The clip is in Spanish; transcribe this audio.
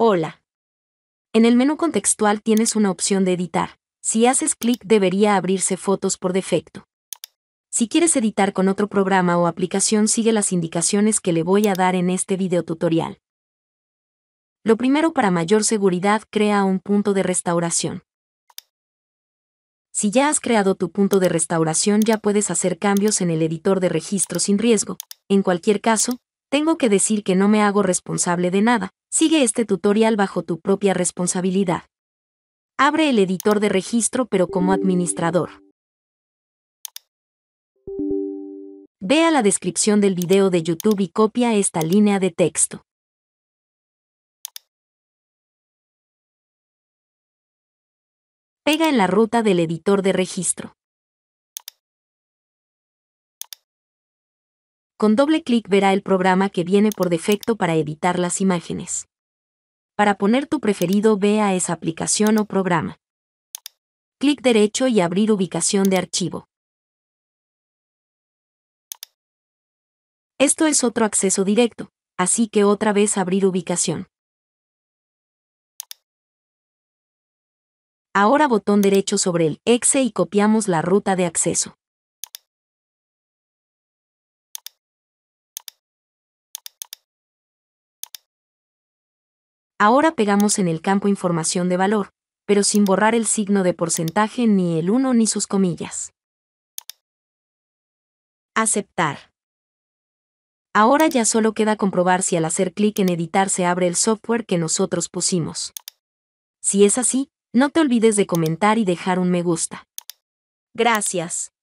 Hola. En el menú contextual tienes una opción de editar. Si haces clic debería abrirse fotos por defecto. Si quieres editar con otro programa o aplicación sigue las indicaciones que le voy a dar en este video tutorial. Lo primero para mayor seguridad crea un punto de restauración. Si ya has creado tu punto de restauración ya puedes hacer cambios en el editor de registro sin riesgo. En cualquier caso, tengo que decir que no me hago responsable de nada, sigue este tutorial bajo tu propia responsabilidad. Abre el editor de registro pero como administrador. Ve a la descripción del video de YouTube y copia esta línea de texto. Pega en la ruta del editor de registro. Con doble clic verá el programa que viene por defecto para editar las imágenes. Para poner tu preferido ve a esa aplicación o programa. Clic derecho y abrir ubicación de archivo. Esto es otro acceso directo, así que otra vez abrir ubicación. Ahora botón derecho sobre el exe y copiamos la ruta de acceso. Ahora pegamos en el campo información de valor, pero sin borrar el signo de porcentaje ni el 1 ni sus comillas. Aceptar. Ahora ya solo queda comprobar si al hacer clic en editar se abre el software que nosotros pusimos. Si es así, no te olvides de comentar y dejar un me gusta. Gracias.